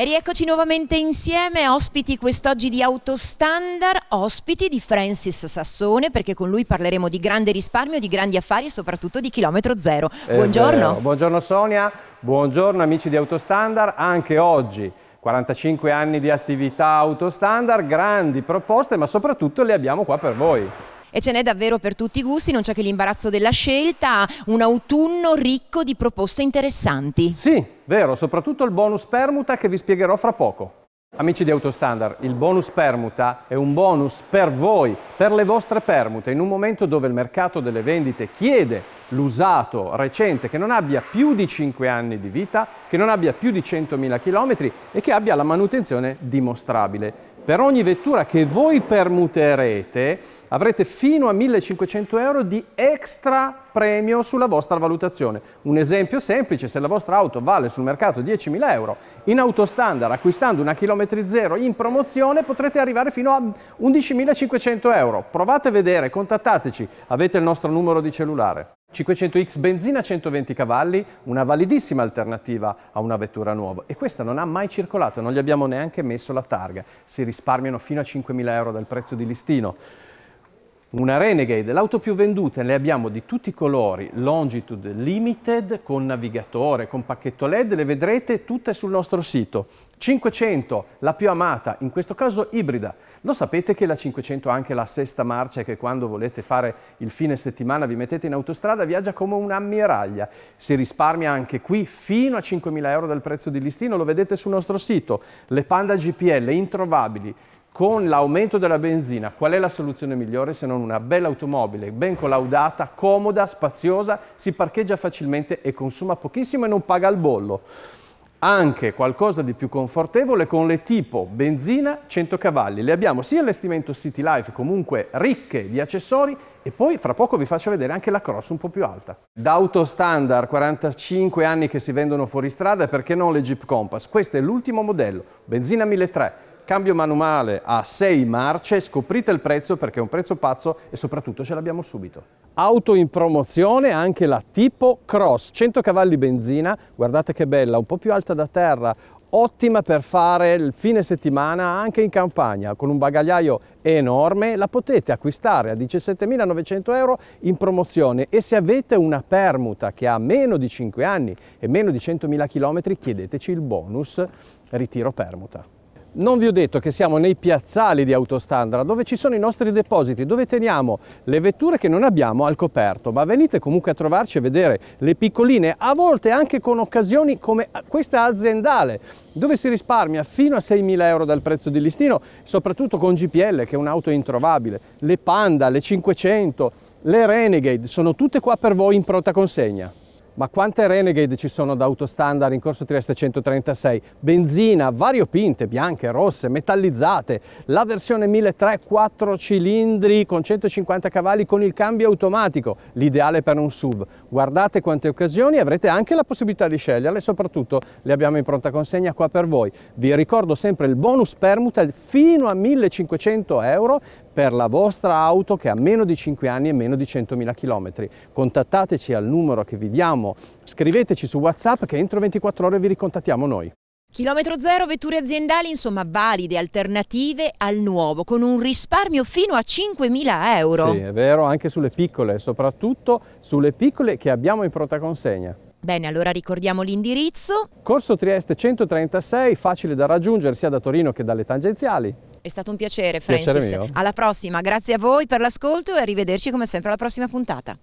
E rieccoci nuovamente insieme, ospiti quest'oggi di Autostandard, ospiti di Francis Sassone, perché con lui parleremo di grande risparmio, di grandi affari e soprattutto di chilometro zero. Buongiorno. Eh, buongiorno Sonia, buongiorno amici di Autostandard, anche oggi 45 anni di attività Autostandard, grandi proposte, ma soprattutto le abbiamo qua per voi e ce n'è davvero per tutti i gusti, non c'è che l'imbarazzo della scelta, un autunno ricco di proposte interessanti. Sì, vero, soprattutto il bonus permuta che vi spiegherò fra poco. Amici di Autostandard, il bonus permuta è un bonus per voi, per le vostre permute, in un momento dove il mercato delle vendite chiede l'usato recente che non abbia più di 5 anni di vita, che non abbia più di 100.000 km e che abbia la manutenzione dimostrabile. Per ogni vettura che voi permuterete avrete fino a 1500 euro di extra premio sulla vostra valutazione. Un esempio semplice, se la vostra auto vale sul mercato 10.000 euro, in autostandard acquistando una chilometri zero in promozione potrete arrivare fino a 11.500 euro. Provate a vedere, contattateci, avete il nostro numero di cellulare. 500X benzina 120 cavalli, una validissima alternativa a una vettura nuova e questa non ha mai circolato, non gli abbiamo neanche messo la targa, si risparmiano fino a 5.000 euro dal prezzo di listino. Una Renegade, l'auto più venduta, ne abbiamo di tutti i colori, Longitude Limited con navigatore, con pacchetto LED, le vedrete tutte sul nostro sito. 500, la più amata, in questo caso ibrida. Lo sapete che la 500 ha anche la sesta marcia che quando volete fare il fine settimana vi mettete in autostrada viaggia come un'ammiraglia. Si risparmia anche qui fino a 5.000 euro dal prezzo di listino, lo vedete sul nostro sito. Le Panda GPL, introvabili con l'aumento della benzina, qual è la soluzione migliore se non una bella automobile, ben collaudata, comoda, spaziosa, si parcheggia facilmente e consuma pochissimo e non paga il bollo. Anche qualcosa di più confortevole con le tipo benzina 100 cavalli. Le abbiamo sia allestimento City Life, comunque ricche di accessori, e poi fra poco vi faccio vedere anche la cross un po' più alta. Da auto standard, 45 anni che si vendono fuori strada, perché non le Jeep Compass? Questo è l'ultimo modello, benzina 1300 cambio manuale a 6 marce, scoprite il prezzo perché è un prezzo pazzo e soprattutto ce l'abbiamo subito. Auto in promozione anche la tipo Cross, 100 cavalli benzina, guardate che bella, un po' più alta da terra, ottima per fare il fine settimana anche in campagna con un bagagliaio enorme la potete acquistare a 17.900 euro in promozione e se avete una permuta che ha meno di 5 anni e meno di 100.000 km chiedeteci il bonus ritiro permuta non vi ho detto che siamo nei piazzali di Autostandard, dove ci sono i nostri depositi, dove teniamo le vetture che non abbiamo al coperto, ma venite comunque a trovarci e vedere le piccoline, a volte anche con occasioni come questa aziendale, dove si risparmia fino a 6.000 euro dal prezzo di listino, soprattutto con GPL, che è un'auto introvabile, le Panda, le 500, le Renegade, sono tutte qua per voi in pronta consegna. Ma quante Renegade ci sono da autostandard in corso Trieste 136? Benzina, variopinte, bianche, rosse, metallizzate, la versione 1.3 4 cilindri con 150 cavalli con il cambio automatico, l'ideale per un sub. Guardate quante occasioni, avrete anche la possibilità di sceglierle, soprattutto le abbiamo in pronta consegna qua per voi. Vi ricordo sempre il bonus permuta fino a 1500 euro per la vostra auto che ha meno di 5 anni e meno di 100.000 km. Contattateci al numero che vi diamo, scriveteci su WhatsApp che entro 24 ore vi ricontattiamo noi. Chilometro zero, vetture aziendali, insomma valide alternative al nuovo, con un risparmio fino a 5.000 euro. Sì, è vero, anche sulle piccole, soprattutto sulle piccole che abbiamo in pronta consegna. Bene, allora ricordiamo l'indirizzo. Corso Trieste 136, facile da raggiungere sia da Torino che dalle tangenziali. È stato un piacere, Francis. Piacere alla prossima, grazie a voi per l'ascolto e arrivederci come sempre alla prossima puntata.